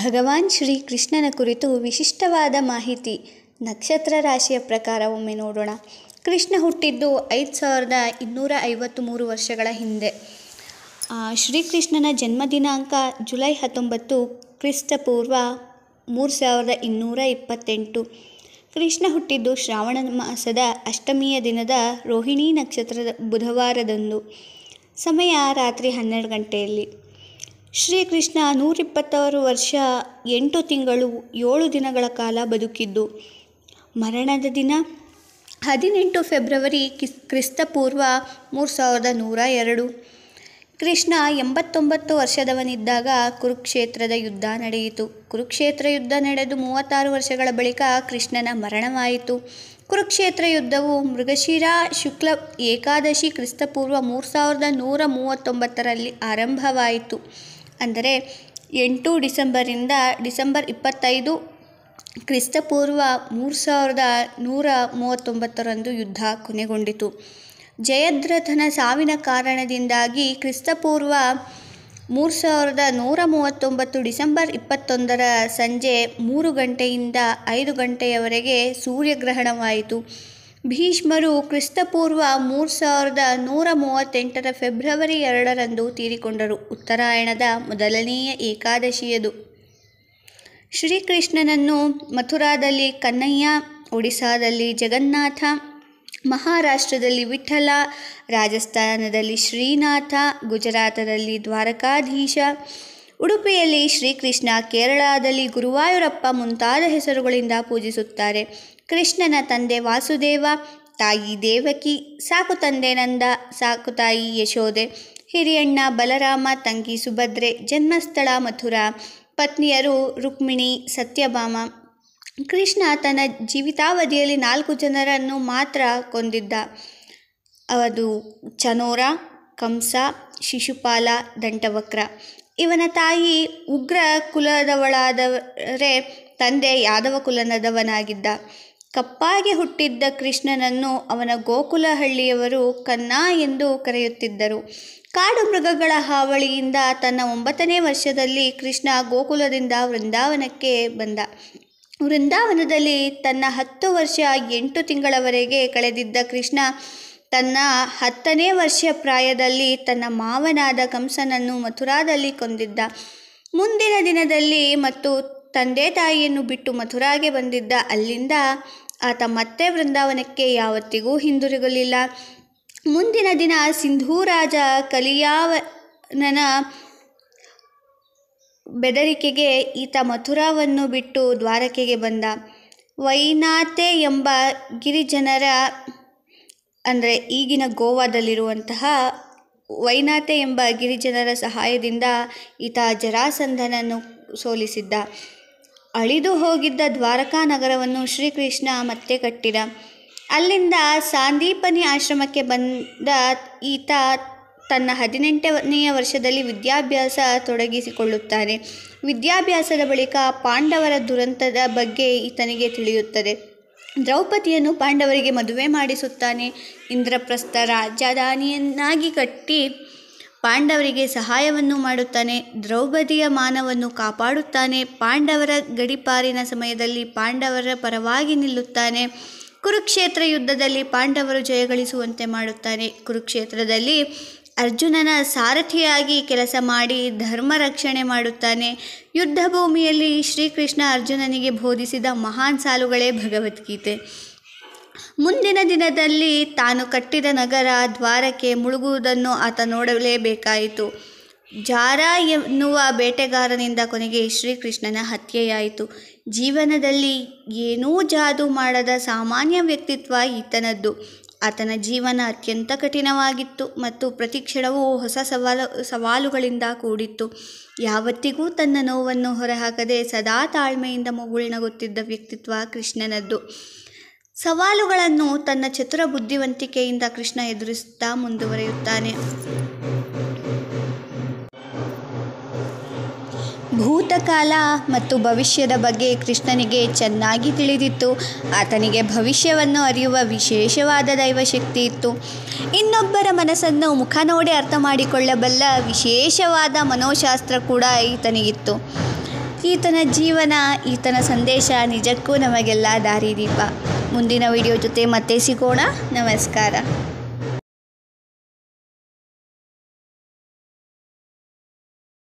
ಭಗವಾನ್ ಶ್ರೀಕೃಷ್ಣನ ಕುರಿತು ವಿಶಿಷ್ಟವಾದ ಮಾಹಿತಿ ನಕ್ಷತ್ರ ರಾಶಿಯ ಪ್ರಕಾರ ಒಮ್ಮೆ ನೋಡೋಣ ಕೃಷ್ಣ ಹುಟ್ಟಿದ್ದು ಐದು ಸಾವಿರದ ಇನ್ನೂರ ಐವತ್ತು ಮೂರು ವರ್ಷಗಳ ಹಿಂದೆ ಶ್ರೀಕೃಷ್ಣನ ದಿನಾಂಕ ಜುಲೈ ಹತ್ತೊಂಬತ್ತು ಕ್ರಿಸ್ತಪೂರ್ವ ಮೂರು ಸಾವಿರದ ಇನ್ನೂರ ಇಪ್ಪತ್ತೆಂಟು ಕೃಷ್ಣ ಹುಟ್ಟಿದ್ದು ಶ್ರಾವಣ ಮಾಸದ ಅಷ್ಟಮಿಯ ದಿನದ ರೋಹಿಣಿ ನಕ್ಷತ್ರದ ಬುಧವಾರದಂದು ಸಮಯ ರಾತ್ರಿ ಹನ್ನೆರಡು ಗಂಟೆಯಲ್ಲಿ ಶ್ರೀಕೃಷ್ಣ ನೂರಿಪ್ಪತ್ತಾರು ವರ್ಷ ಎಂಟು ತಿಂಗಳು ಏಳು ದಿನಗಳ ಕಾಲ ಬದುಕಿದ್ದು ಮರಣದ ದಿನ ಹದಿನೆಂಟು ಫೆಬ್ರವರಿ ಕಿಸ್ ಕ್ರಿಸ್ತಪೂರ್ವ ಮೂರು ಸಾವಿರದ ನೂರ ಎರಡು ಕೃಷ್ಣ ಎಂಬತ್ತೊಂಬತ್ತು ವರ್ಷದವನಿದ್ದಾಗ ಕುರುಕ್ಷೇತ್ರದ ಯುದ್ಧ ನಡೆಯಿತು ಕುರುಕ್ಷೇತ್ರ ಯುದ್ಧ ನಡೆದು ಮೂವತ್ತಾರು ವರ್ಷಗಳ ಬಳಿಕ ಕೃಷ್ಣನ ಮರಣವಾಯಿತು ಕುರುಕ್ಷೇತ್ರ ಯುದ್ಧವು ಮೃಗಶಿರ ಶುಕ್ಲ ಏಕಾದಶಿ ಕ್ರಿಸ್ತಪೂರ್ವ ಮೂರು ಸಾವಿರದ ನೂರ ಮೂವತ್ತೊಂಬತ್ತರಲ್ಲಿ ಆರಂಭವಾಯಿತು ಅಂದರೆ ಎಂಟು ಡಿಸೆಂಬರಿಂದ ಡಿಸೆಂಬರ್ ಇಪ್ಪತ್ತೈದು ಕ್ರಿಸ್ತಪೂರ್ವ ಮೂರು ಸಾವಿರದ ನೂರ ಮೂವತ್ತೊಂಬತ್ತರಂದು ಯುದ್ಧ ಕೊನೆಗೊಂಡಿತು ಜಯದ್ರಥನ ಸಾವಿನ ಕಾರಣದಿಂದಾಗಿ ಕ್ರಿಸ್ತಪೂರ್ವ ಮೂರು ಸಾವಿರದ ನೂರ ಮೂವತ್ತೊಂಬತ್ತು ಡಿಸೆಂಬರ್ ಇಪ್ಪತ್ತೊಂದರ ಸಂಜೆ ಮೂರು ಗಂಟೆಯಿಂದ ಐದು ಗಂಟೆಯವರೆಗೆ ಸೂರ್ಯಗ್ರಹಣವಾಯಿತು ಭೀಷ್ಮರು ಕ್ರಿಸ್ತಪೂರ್ವ ಮೂರು ಸಾವಿರದ ನೂರ ಮೂವತ್ತೆಂಟರ ಫೆಬ್ರವರಿ ಎರಡರಂದು ತೀರಿಕೊಂಡರು ಉತ್ತರಾಯಣದ ಮೊದಲನೆಯ ಏಕಾದಶಿಯದು ಶ್ರೀಕೃಷ್ಣನನ್ನು ಮಥುರಾದಲ್ಲಿ ಕನ್ನಯ್ಯ ಒಡಿಸಾದಲ್ಲಿ ಜಗನ್ನಾಥ ಮಹಾರಾಷ್ಟ್ರದಲ್ಲಿ ವಿಠಲ ರಾಜಸ್ಥಾನದಲ್ಲಿ ಶ್ರೀನಾಥ ಗುಜರಾತದಲ್ಲಿ ದ್ವಾರಕಾಧೀಶ ಉಡುಪಿಯಲ್ಲಿ ಶ್ರೀಕೃಷ್ಣ ಕೇರಳದಲ್ಲಿ ಗುರುವಾಯೂರಪ್ಪ ಮುಂತಾದ ಹೆಸರುಗಳಿಂದ ಪೂಜಿಸುತ್ತಾರೆ ಕೃಷ್ಣನ ತಂದೆ ವಾಸುದೇವ ತಾಯಿ ದೇವಕಿ ಸಾಕು ತಂದೆ ನಂದ ಸಾಕು ತಾಯಿ ಯಶೋದೆ ಹಿರಿಯಣ್ಣ ಬಲರಾಮ ತಂಗಿ ಸುಭದ್ರೆ ಜನ್ಮಸ್ಥಳ ಮಥುರಾ ಪತ್ನಿಯರು ರುಕ್ಮಿಣಿ ಸತ್ಯಭಾಮ ಕೃಷ್ಣ ತನ್ನ ಜೀವಿತಾವಧಿಯಲ್ಲಿ ನಾಲ್ಕು ಜನರನ್ನು ಮಾತ್ರ ಕೊಂದಿದ್ದ ಅದು ಚನೋರ ಕಂಸ ಶಿಶುಪಾಲ ದಂಟವಕ್ರ ಇವನ ತಾಯಿ ಉಗ್ರ ಕುಲದವಳಾದರೆ ತಂದೆ ಯಾದವ ಕುಲನದವನಾಗಿದ್ದ ಕಪ್ಪಾಗಿ ಹುಟ್ಟಿದ್ದ ಕೃಷ್ಣನನ್ನು ಅವನ ಗೋಕುಲಹಳ್ಳಿಯವರು ಕನ್ನ ಎಂದು ಕರೆಯುತ್ತಿದ್ದರು ಕಾಡು ಮೃಗಗಳ ಹಾವಳಿಯಿಂದ ತನ್ನ ಒಂಬತ್ತನೇ ವರ್ಷದಲ್ಲಿ ಕೃಷ್ಣ ಗೋಕುಲದಿಂದ ವೃಂದಾವನಕ್ಕೆ ಬಂದ ವೃಂದಾವನದಲ್ಲಿ ತನ್ನ ಹತ್ತು ವರ್ಷ ಎಂಟು ತಿಂಗಳವರೆಗೆ ಕಳೆದಿದ್ದ ಕೃಷ್ಣ ತನ್ನ ಹತ್ತನೇ ವರ್ಷ ಪ್ರಾಯದಲ್ಲಿ ತನ್ನ ಮಾವನಾದ ಕಂಸನನ್ನು ಮಥುರಾದಲ್ಲಿ ಕೊಂದಿದ್ದ ಮುಂದಿನ ದಿನದಲ್ಲಿ ಮತ್ತು ತಂದೆ ತಾಯಿಯನ್ನು ಬಿಟ್ಟು ಮಥುರಾಗೆ ಬಂದಿದ್ದ ಅಲ್ಲಿಂದ ಆತ ಮತ್ತೆ ವೃಂದಾವನಕ್ಕೆ ಯಾವತ್ತಿಗೂ ಹಿಂದಿರುಗಲಿಲ್ಲ ಮುಂದಿನ ದಿನ ಸಿಂಧೂ ರಾಜ ಬೆದರಿಕೆಗೆ ಈತ ಮಥುರಾವನ್ನು ಬಿಟ್ಟು ದ್ವಾರಕೆಗೆ ಬಂದ ವೈನಾತೆ ಎಂಬ ಗಿರಿಜನರ ಅಂದರೆ ಈಗಿನ ಗೋವಾದಲ್ಲಿರುವಂತಹ ವೈನಾತೆ ಎಂಬ ಗಿರಿಜನರ ಸಹಾಯದಿಂದ ಈತ ಜರಾಸಂಧನನ್ನು ಸೋಲಿಸಿದ್ದ ಅಳಿದು ಹೋಗಿದ್ದ ದ್ವಾರಕಾ ನಗರವನ್ನು ಶ್ರೀಕೃಷ್ಣ ಮತ್ತೆ ಕಟ್ಟಿದ ಅಲ್ಲಿಂದ ಸಾಂದೀಪನಿ ಆಶ್ರಮಕ್ಕೆ ಬಂದ ಈತ ತನ್ನ ಹದಿನೆಂಟನೆಯ ವರ್ಷದಲ್ಲಿ ವಿದ್ಯಾಭ್ಯಾಸ ತೊಡಗಿಸಿಕೊಳ್ಳುತ್ತಾನೆ ವಿದ್ಯಾಭ್ಯಾಸದ ಬಳಿಕ ಪಾಂಡವರ ದುರಂತದ ಬಗ್ಗೆ ಈತನಿಗೆ ತಿಳಿಯುತ್ತದೆ ದ್ರೌಪದಿಯನ್ನು ಪಾಂಡವರಿಗೆ ಮದುವೆ ಮಾಡಿಸುತ್ತಾನೆ ಇಂದ್ರಪ್ರಸ್ಥ ರಾಜಧಾನಿಯನ್ನಾಗಿ ಕಟ್ಟಿ ಪಾಂಡವರಿಗೆ ಸಹಾಯವನ್ನು ಮಾಡುತ್ತಾನೆ ದ್ರೌಪದಿಯ ಮಾನವನ್ನು ಕಾಪಾಡುತ್ತಾನೆ ಪಾಂಡವರ ಗಡಿಪಾರಿನ ಸಮಯದಲ್ಲಿ ಪಾಂಡವರ ಪರವಾಗಿ ನಿಲ್ಲುತ್ತಾನೆ ಕುರುಕ್ಷೇತ್ರ ಯುದ್ಧದಲ್ಲಿ ಪಾಂಡವರು ಜಯಗಳಿಸುವಂತೆ ಮಾಡುತ್ತಾನೆ ಕುರುಕ್ಷೇತ್ರದಲ್ಲಿ ಅರ್ಜುನನ ಸಾರಥಿಯಾಗಿ ಕೆಲಸ ಮಾಡಿ ಧರ್ಮ ರಕ್ಷಣೆ ಮಾಡುತ್ತಾನೆ ಯುದ್ಧ ಭೂಮಿಯಲ್ಲಿ ಶ್ರೀಕೃಷ್ಣ ಅರ್ಜುನನಿಗೆ ಬೋಧಿಸಿದ ಮಹಾನ್ ಸಾಲುಗಳೇ ಭಗವದ್ಗೀತೆ ಮುಂದಿನ ದಿನದಲ್ಲಿ ತಾನು ಕಟ್ಟಿದ ನಗರ ದ್ವಾರಕ್ಕೆ ಮುಳುಗುವುದನ್ನು ಆತ ನೋಡಲೇಬೇಕಾಯಿತು ಜಾರ ಎನ್ನುವ ಬೇಟೆಗಾರನಿಂದ ಕೊನೆಗೆ ಶ್ರೀಕೃಷ್ಣನ ಹತ್ಯೆಯಾಯಿತು ಜೀವನದಲ್ಲಿ ಏನೂ ಜಾದು ಮಾಡದ ಸಾಮಾನ್ಯ ವ್ಯಕ್ತಿತ್ವ ಈತನದ್ದು ಆತನ ಜೀವನ ಅತ್ಯಂತ ಕಠಿಣವಾಗಿತ್ತು ಮತ್ತು ಪ್ರತಿ ಕ್ಷಣವೂ ಹೊಸ ಸವಾಲು ಸವಾಲುಗಳಿಂದ ಕೂಡಿತ್ತು ಯಾವತ್ತಿಗೂ ತನ್ನ ನೋವನ್ನು ಹೊರಹಾಕದೆ ಸದಾ ತಾಳ್ಮೆಯಿಂದ ಗೊತ್ತಿದ್ದ ವ್ಯಕ್ತಿತ್ವ ಕೃಷ್ಣನದ್ದು ಸವಾಲುಗಳನ್ನು ತನ್ನ ಚತುರ ಬುದ್ಧಿವಂತಿಕೆಯಿಂದ ಕೃಷ್ಣ ಎದುರಿಸುತ್ತಾ ಮುಂದುವರಿಯುತ್ತಾನೆ ಭೂತಕಾಲ ಮತ್ತು ಭವಿಷ್ಯದ ಬಗ್ಗೆ ಕೃಷ್ಣನಿಗೆ ಚೆನ್ನಾಗಿ ತಿಳಿದಿತ್ತು ಆತನಿಗೆ ಭವಿಷ್ಯವನ್ನು ಅರಿಯುವ ವಿಶೇಷವಾದ ದೈವಶಕ್ತಿ ಇತ್ತು ಇನ್ನೊಬ್ಬರ ಮನಸ್ಸನ್ನು ಮುಖ ನೋಡಿ ಅರ್ಥ ಮಾಡಿಕೊಳ್ಳಬಲ್ಲ ವಿಶೇಷವಾದ ಮನೋಶಾಸ್ತ್ರ ಕೂಡ ಈತನಿಗಿತ್ತು ಈತನ ಜೀವನ ಈತನ ಸಂದೇಶ ನಿಜಕ್ಕೂ ನಮಗೆಲ್ಲ ದಾರಿದೀಪ ಮುಂದಿನ ವಿಡಿಯೋ ಜೊತೆ ಮತ್ತೆ ಸಿಗೋಣ ನಮಸ್ಕಾರ